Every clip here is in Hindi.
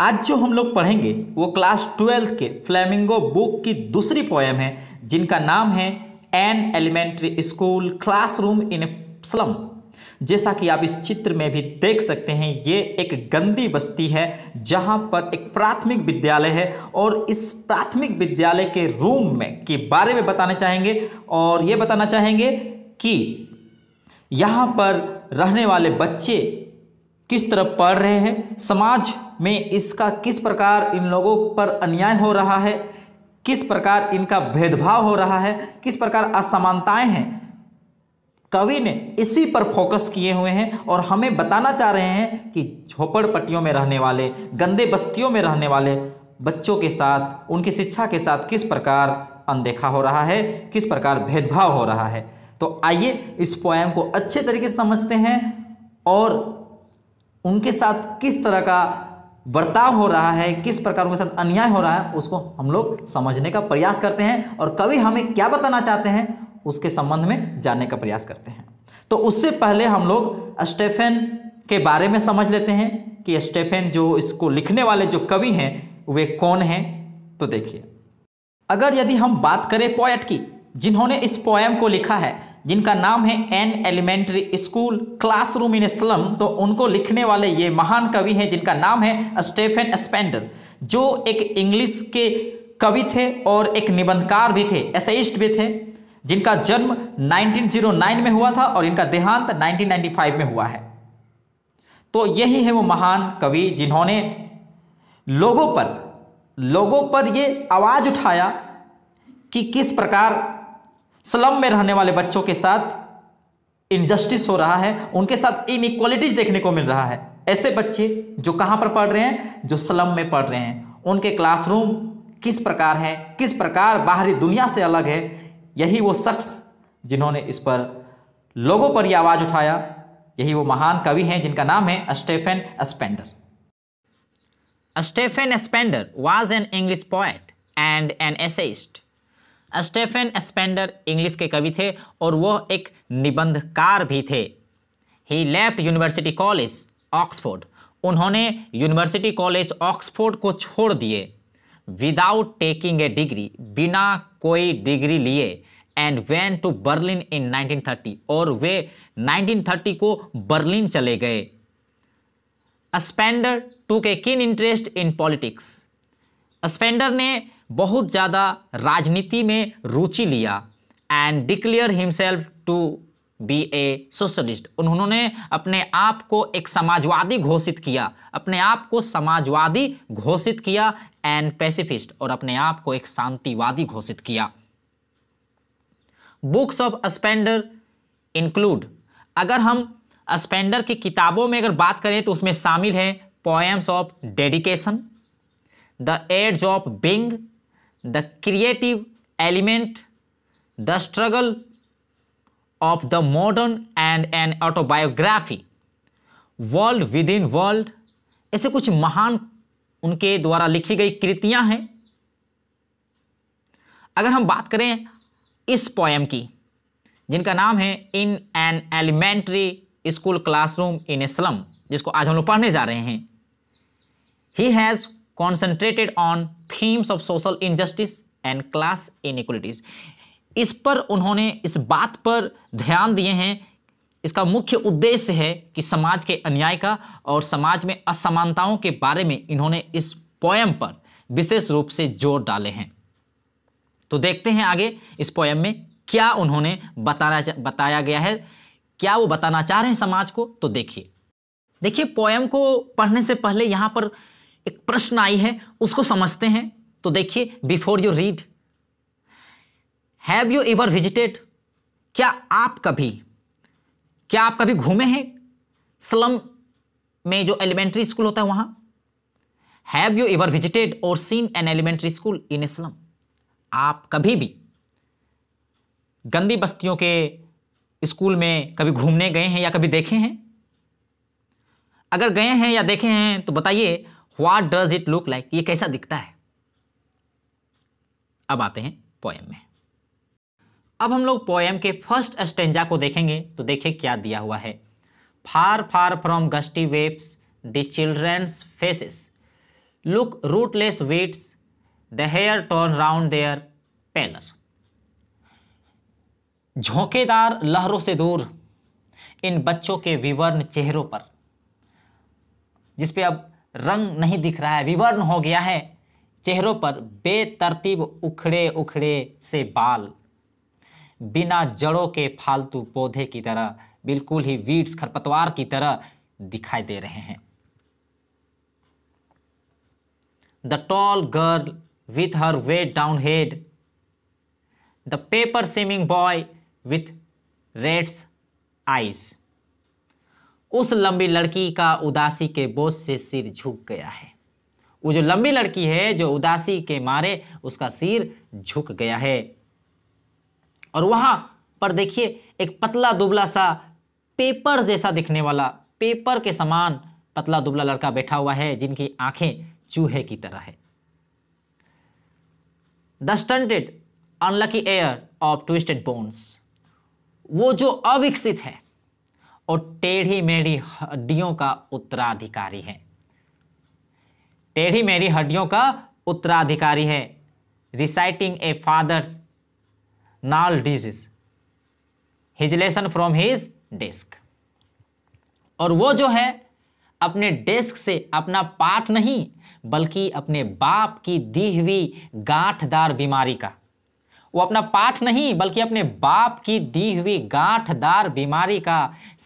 आज जो हम लोग पढ़ेंगे वो क्लास ट्वेल्थ के फ्लेमिंगो बुक की दूसरी पोएम है जिनका नाम है an elementary school classroom in slum जैसा कि आप इस चित्र में भी देख सकते हैं ये एक गंदी बस्ती है जहां पर एक प्राथमिक विद्यालय है और इस प्राथमिक विद्यालय के रूम में के बारे में बताना चाहेंगे और ये बताना चाहेंगे कि यहाँ पर रहने वाले बच्चे किस तरह पढ़ रहे हैं समाज में इसका किस प्रकार इन लोगों पर अन्याय हो रहा है किस प्रकार इनका भेदभाव हो रहा है किस प्रकार असमानताएं हैं कवि ने इसी पर फोकस किए हुए हैं और हमें बताना चाह रहे हैं कि झोपड़पट्टियों में रहने वाले गंदे बस्तियों में रहने वाले बच्चों के साथ उनकी शिक्षा के साथ किस प्रकार अनदेखा हो रहा है किस प्रकार भेदभाव हो रहा है तो आइए इस पोएम को अच्छे तरीके से समझते हैं और उनके साथ किस तरह का बर्ताव हो रहा है किस प्रकार उनके साथ अन्याय हो रहा है उसको हम लोग समझने का प्रयास करते हैं और कवि हमें क्या बताना चाहते हैं उसके संबंध में जानने का प्रयास करते हैं तो उससे पहले हम लोग स्टेफेन के बारे में समझ लेते हैं कि स्टेफेन जो इसको लिखने वाले जो कवि हैं वे कौन हैं तो देखिए अगर यदि हम बात करें पोएट की जिन्होंने इस पोएम को लिखा है जिनका नाम है an elementary school classroom in slum तो उनको लिखने वाले ये महान कवि हैं जिनका नाम है स्टेफन स्पेंडर जो एक इंग्लिश के कवि थे और एक निबंधकार भी थे एसेइस्ट भी थे जिनका जन्म 1909 में हुआ था और इनका देहांत 1995 में हुआ है तो यही है वो महान कवि जिन्होंने लोगों पर लोगों पर ये आवाज़ उठाया कि किस प्रकार स्लम में रहने वाले बच्चों के साथ इनजस्टिस हो रहा है उनके साथ इनइक्वलिटीज देखने को मिल रहा है ऐसे बच्चे जो कहाँ पर पढ़ रहे हैं जो स्लम में पढ़ रहे हैं उनके क्लासरूम किस प्रकार हैं किस प्रकार बाहरी दुनिया से अलग है यही वो शख्स जिन्होंने इस पर लोगों पर यह आवाज़ उठाया यही वो महान कवि हैं जिनका नाम है Stephen Spender Stephen Spender was an English poet and an essayist Stephen Spender English के कवि थे और वह एक निबंधकार भी थे he left University College Oxford उन्होंने यूनिवर्सिटी कॉलेज ऑक्सफोर्ड को छोड़ दिए विदाउट टेकिंग ए डिग्री बिना कोई डिग्री लिए and went to Berlin in 1930 और वे 1930 को बर्लिन चले गए स्पेंडर टू के किन इंटरेस्ट इन पॉलिटिक्स स्पेंडर ने बहुत ज़्यादा राजनीति में रुचि लिया and declare himself to be a socialist उन्होंने अपने आप को एक समाजवादी घोषित किया अपने आप को समाजवादी घोषित किया एंड पैसिफिस्ट और अपने आप को एक शांतिवादी घोषित किया बुक्स ऑफ स्पेंडर इंक्लूड अगर हम स्पेंडर की किताबों में अगर बात करें तो उसमें शामिल है poems of dedication the edge of being the creative element the struggle of the modern and an autobiography world within world ऐसे कुछ महान उनके द्वारा लिखी गई कृतियां हैं अगर हम बात करें इस पोएम की जिनका नाम है in an elementary school classroom in a slum जिसको आज हम लोग पढ़ने जा रहे हैं he has concentrated on themes of social injustice and class inequalities इस पर उन्होंने इस बात पर ध्यान दिए हैं इसका मुख्य उद्देश्य है कि समाज के अन्याय का और समाज में असमानताओं के बारे में इन्होंने इस पोयम पर विशेष रूप से जोर डाले हैं तो देखते हैं आगे इस पोयम में क्या उन्होंने बताना बताया गया है क्या वो बताना चाह रहे हैं समाज को तो देखिए देखिए पोयम को पढ़ने से पहले यहाँ पर एक प्रश्न आई है उसको समझते हैं तो देखिए before you read have you ever visited क्या आप कभी क्या आप कभी घूमे हैं स्लम में जो एलिमेंट्री स्कूल होता है वहां हैव यू एवर विजिटेड और seen an elementary school in a slum आप कभी भी गंदी बस्तियों के स्कूल में कभी घूमने गए हैं या कभी देखे हैं अगर गए हैं या देखे हैं तो बताइए what does it look like ये कैसा दिखता है अब आते हैं पोएम में अब हम लोग पोएम के फर्स्ट स्टेंजा को देखेंगे तो देखिए क्या दिया हुआ है far far from gusty waves the children's faces look rootless weeds the hair torn round their pallor झोंकेदार लहरों से दूर इन बच्चों के विवर्ण चेहरों पर जिसपे अब रंग नहीं दिख रहा है विवर्ण हो गया है चेहरों पर बेतरतीब उखड़े उखड़े से बाल बिना जड़ों के फालतू पौधे की तरह बिल्कुल ही वीड्स खरपतवार की तरह दिखाई दे रहे हैं the tall girl with her weighed down head the paper seeming boy with rat's eyes उस लंबी लड़की का उदासी के बोझ से सिर झुक गया है वो जो लंबी लड़की है जो उदासी के मारे उसका सिर झुक गया है और वहां पर देखिए एक पतला दुबला सा पेपर जैसा दिखने वाला पेपर के समान पतला दुबला लड़का बैठा हुआ है जिनकी आंखें चूहे की तरह है the stunted unlucky heir of twisted bones वो जो अविकसित है और टेढ़ी मेढ़ी हड्डियों का उत्तराधिकारी है टेढ़ी मेढ़ी हड्डियों का उत्तराधिकारी है reciting a father's gnarled disease his lesson from his desk और वो जो है अपने डेस्क से अपना पाठ नहीं बल्कि अपने बाप की दी हुई गांठदार बीमारी का वो अपना पाठ नहीं बल्कि अपने बाप की दी हुई गांठदार बीमारी का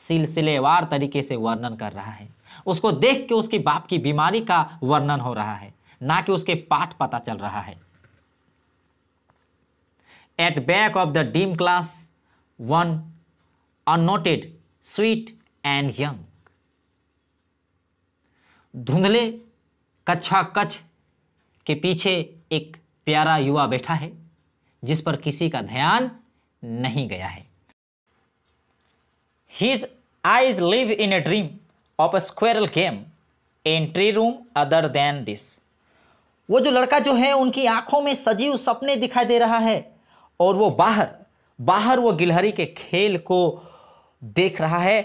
सिलसिलेवार तरीके से वर्णन कर रहा है उसको देख के उसके बाप की बीमारी का वर्णन हो रहा है ना कि उसके पाठ पता चल रहा है at back of the dim class one unnoted sweet and young धुंधले कच्छा कच्छ के पीछे एक प्यारा युवा बैठा है जिस पर किसी का ध्यान नहीं गया है his eyes live in a dream of a squirrel game in tree room other than this वो जो लड़का जो है उनकी आंखों में सजीव सपने दिखाई दे रहा है और वो बाहर बाहर वो गिलहरी के खेल को देख रहा है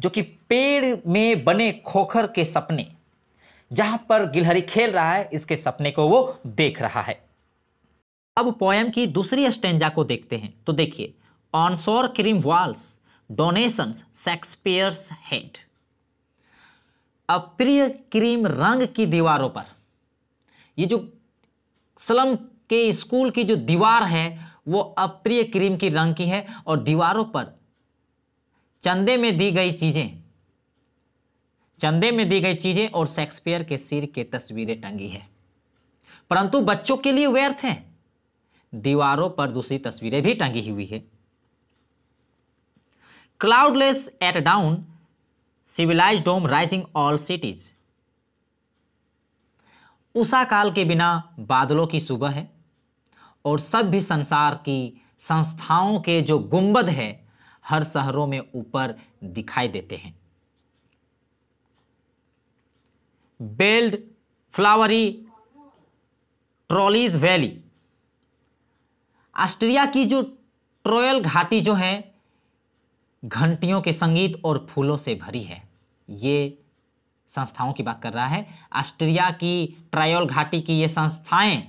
जो कि पेड़ में बने खोखर के सपने जहाँ पर गिलहरी खेल रहा है इसके सपने को वो देख रहा है अब पोएम की दूसरी स्टेंजा को देखते हैं तो देखिए on sour cream walls donations Shakespeare's head अप्रिय क्रीम रंग की दीवारों पर ये जो स्लम के स्कूल की जो दीवार है वो अप्रिय क्रीम की रंग की है और दीवारों पर चंदे में दी गई चीज़ें चंदे में दी गई चीज़ें और शेक्सपियर के सिर के तस्वीरें टंगी है परंतु बच्चों के लिए व्यर्थ हैं दीवारों पर दूसरी तस्वीरें भी टंगी हुई है cloudless at dawn civilize dome rising all cities उषा काल के बिना बादलों की सुबह है और सब भी संसार की संस्थाओं के जो गुंबद है हर शहरों में ऊपर दिखाई देते हैं belled flowery Tyrolese valley Austria की जो ट्रोयल घाटी जो है घंटियों के संगीत और फूलों से भरी है ये संस्थाओं की बात कर रहा है ऑस्ट्रिया की ट्रायल घाटी की ये संस्थाएं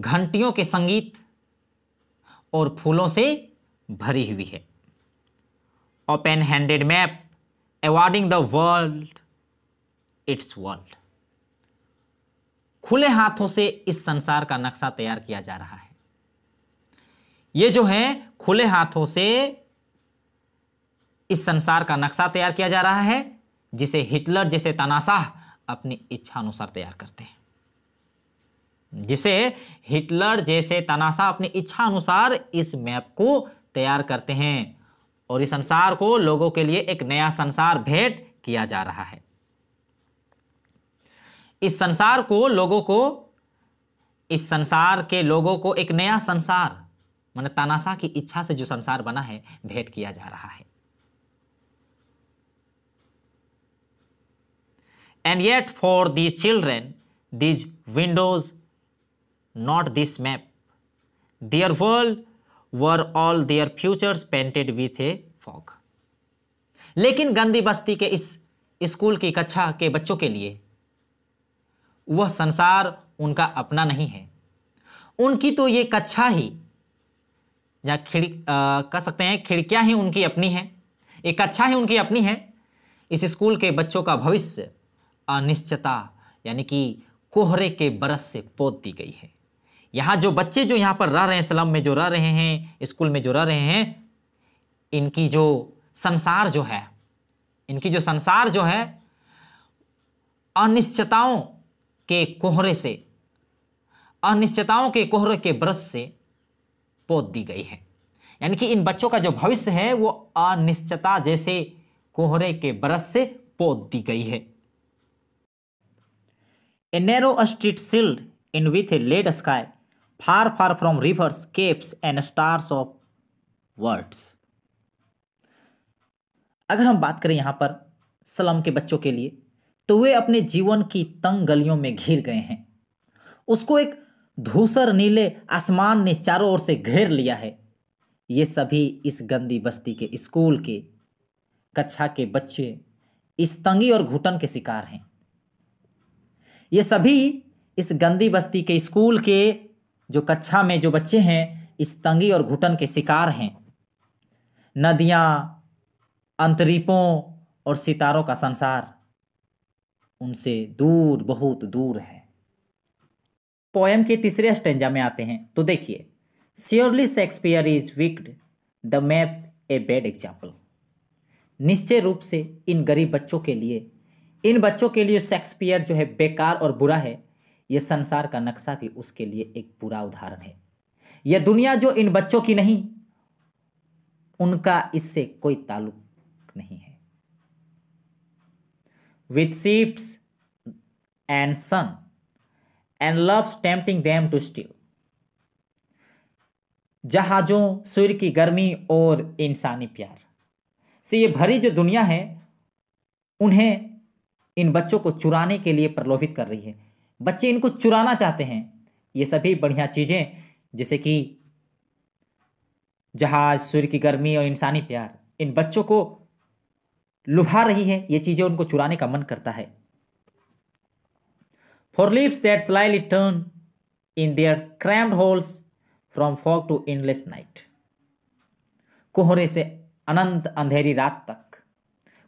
घंटियों के संगीत और फूलों से भरी हुई है open handed map awarding the world its world खुले हाथों से इस संसार का नक्शा तैयार किया जा रहा है ये जो है खुले हाथों से इस संसार का नक्शा तैयार किया जा रहा है जिसे हिटलर जैसे तानाशाह अपनी इच्छा अनुसार तैयार करते हैं जिसे हिटलर जैसे तनाशा अपनी इच्छा अनुसार इस मैप को तैयार करते हैं और इस संसार को लोगों के लिए एक नया संसार भेंट किया जा रहा है इस संसार को लोगों को इस संसार के लोगों को एक नया संसार मान तानाशाह की इच्छा से जो संसार बना है भेंट किया जा रहा है and yet for these children these windows not this map their world where all their future's painted with a fog लेकिन गंदी बस्ती के इस स्कूल की कक्षा के बच्चों के लिए वह संसार उनका अपना नहीं है उनकी तो ये कक्षा ही जहाँ खिड़ कह सकते हैं खिड़कियाँ ही उनकी अपनी हैं एक अच्छा ही उनकी अपनी है इस स्कूल के बच्चों का भविष्य अनिश्चता यानी कि कोहरे के बरस से पोत दी गई है यहाँ जो बच्चे जो यहाँ पर रह रहे हैं स्लम में जो रह रहे हैं स्कूल में जो रह रहे हैं इनकी जो संसार जो है इनकी जो संसार जो है अनिश्चताओं के कोहरे से अनिश्चिताओं के कोहरे के ब्रश से पोत दी गई है यानी कि इन बच्चों का जो भविष्य है वो अनिश्चितता जैसे कोहरे के बरस से पोत दी गई है a narrow street sealed in with a lead sky far far from rivers capes and stars of words अगर हम बात करें यहाँ पर सलम के बच्चों के लिए तो वे अपने जीवन की तंग गलियों में घिर गए हैं उसको एक धूसर नीले आसमान ने चारों ओर से घेर लिया है ये सभी इस गंदी बस्ती के स्कूल के कक्षा के बच्चे इस तंगी और घुटन के शिकार हैं ये सभी इस गंदी बस्ती के स्कूल के जो कक्षा में जो बच्चे हैं इस तंगी और घुटन के शिकार हैं नदियाँ अंतरीपों और सितारों का संसार उनसे दूर बहुत दूर है पोएम के तीसरे स्टेंजा में आते हैं तो देखिए surely Shakespeare is wicked the map a bad example निश्चय रूप से इन गरीब बच्चों के लिए इन बच्चों के लिए शेक्सपियर जो है बेकार और बुरा है यह संसार का नक्शा भी उसके लिए एक बुरा उदाहरण है यह दुनिया जो इन बच्चों की नहीं उनका इससे कोई ताल्लुक नहीं है with ships and sun and loves tempting them to steal जहाज़ों सूर्य की गर्मी और इंसानी प्यार से ये भरी जो दुनिया है उन्हें इन बच्चों को चुराने के लिए प्रलोभित कर रही है बच्चे इनको चुराना चाहते हैं ये सभी बढ़िया चीज़ें जैसे कि जहाज सूर्य की गर्मी और इंसानी प्यार इन बच्चों को लुभा रही है ये चीज़ें उनको चुराने का मन करता है For leaves that slyly turn in their cramped holes from fog to endless night. कोहरे से अनंत अंधेरी रात तक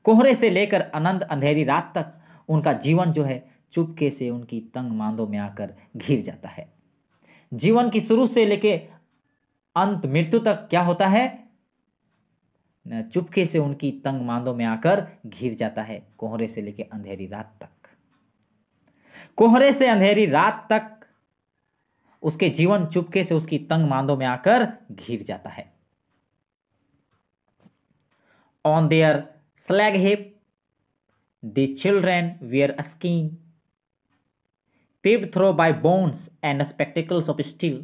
कोहरे से लेकर अनंत अंधेरी रात तक उनका जीवन जो है चुपके से उनकी तंग मांदों में आकर घिर जाता है जीवन की शुरू से लेके अंत मृत्यु तक क्या होता है चुपके से उनकी तंग मांदों में आकर घिर जाता है कोहरे से लेकर अंधेरी रात तक कोहरे से अंधेरी रात तक उसके जीवन चुपके से उसकी तंग मांदों में आकर घिर जाता है on their slag heap children wear skins peeped through by bones and spectacles of steel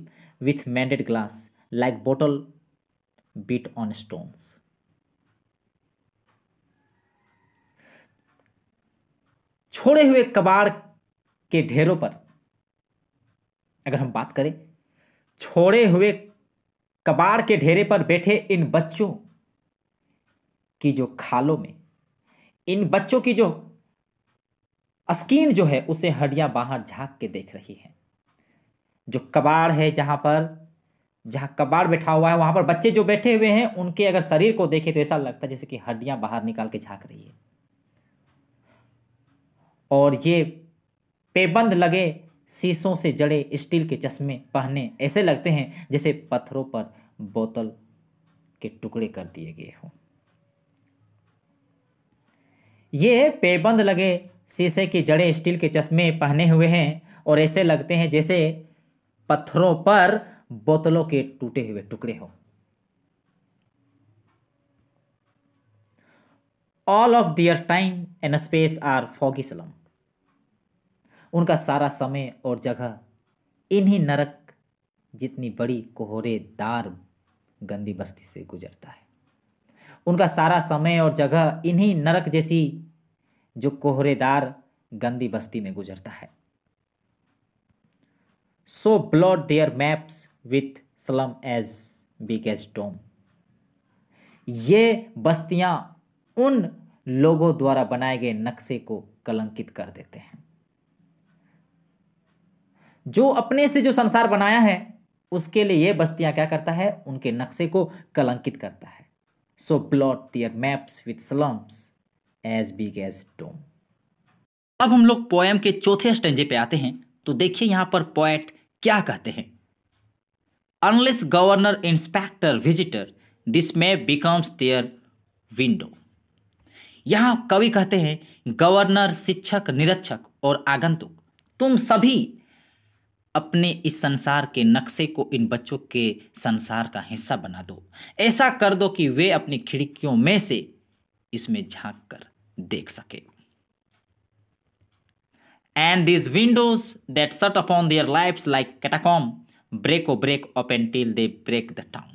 with mended glass like bottle bits on stones छोड़े हुए कबाड़ के ढेरों पर अगर हम बात करें छोड़े हुए कबाड़ के ढेरे पर बैठे इन बच्चों की जो खालों में इन बच्चों की जो अस्कीन जो है उसे हड्डियां बाहर झाँक के देख रही है जो कबाड़ है जहां पर जहां कबाड़ बैठा हुआ है वहां पर बच्चे जो बैठे हुए हैं उनके अगर शरीर को देखें तो ऐसा लगता है जैसे कि हड्डियां बाहर निकाल के झाँक रही है और ये पेबंद लगे शीशों से जड़े स्टील के चश्मे पहने ऐसे लगते हैं जैसे पत्थरों पर बोतल के टुकड़े कर दिए गए हों ये पेबंद लगे शीशे की जड़े स्टील के चश्मे पहने हुए हैं और ऐसे लगते हैं जैसे पत्थरों पर बोतलों के टूटे हुए टुकड़े हों all of their time and space are foggy slum. उनका सारा समय और जगह इन्हीं नरक जितनी बड़ी कोहरेदार गंदी बस्ती से गुजरता है उनका सारा समय और जगह इन्हीं नरक जैसी जो कोहरेदार गंदी बस्ती में गुजरता है so blot their maps with slum as big as doom ये बस्तियां उन लोगों द्वारा बनाए गए नक्शे को कलंकित कर देते हैं जो अपने से जो संसार बनाया है उसके लिए ये बस्तियां क्या करता है उनके नक्शे को कलंकित करता है so blot their maps with slums as big as doom अब हम लोग पोएम के चौथे स्टेंजे पे आते हैं तो देखिए यहां पर पोएट क्या कहते हैं unless governor inspector visitor this map becomes their window यहां कवि कहते हैं गवर्नर शिक्षक निरीक्षक और आगंतुक तुम सभी अपने इस संसार के नक्शे को इन बच्चों के संसार का हिस्सा बना दो ऐसा कर दो कि वे अपनी खिड़कियों में से इसमें झांक कर देख सके and these windows that shut upon their life like catacomb break O break open till they break the town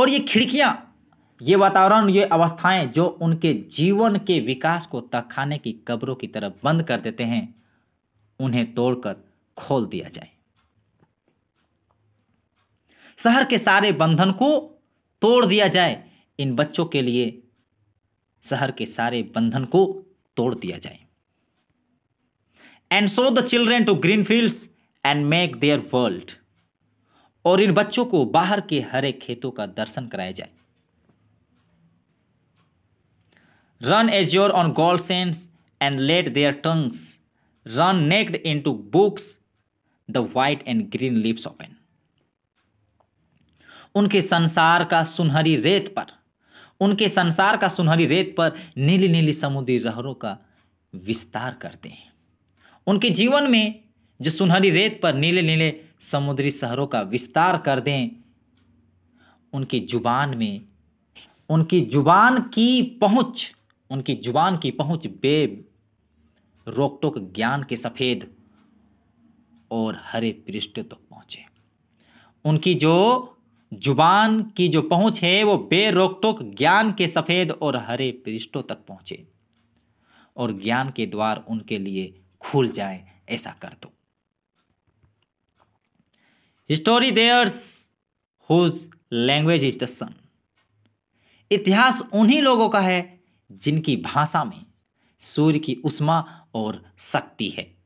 और ये खिड़कियां ये वातावरण ये अवस्थाएं जो उनके जीवन के विकास को तखाने की कब्रों की तरफ बंद कर देते हैं उन्हें तोड़कर खोल दिया जाए शहर के सारे बंधन को तोड़ दिया जाए इन बच्चों के लिए शहर के सारे बंधन को तोड़ दिया जाए and show the children to green fields and make their world और इन बच्चों को बाहर के हरे खेतों का दर्शन कराया जाए run azure on gold sands and let their tongues run naked into books the white and green leaves open उनके संसार का सुनहरी रेत पर उनके संसार का सुनहरी रेत पर नीली नीली समुद्री लहरों का विस्तार करते हैं उनके जीवन में जो सुनहरी रेत पर नीले नीले समुद्री शहरों का विस्तार कर दें उनकी जुबान में उनकी जुबान की पहुंच उनकी जुबान की पहुंच बे रोकटोक ज्ञान के सफ़ेद और हरे पृष्ठ तक पहुँचे उनकी जो जुबान की जो पहुँच है वो बेरोकटोक ज्ञान के सफ़ेद और हरे पृष्ठों तक पहुँचे और ज्ञान के द्वार उनके लिए खुल जाए ऐसा कर दो history theirs whose language is the sun इतिहास उन्हीं लोगों का है जिनकी भाषा में सूर्य की उष्मा और सकती है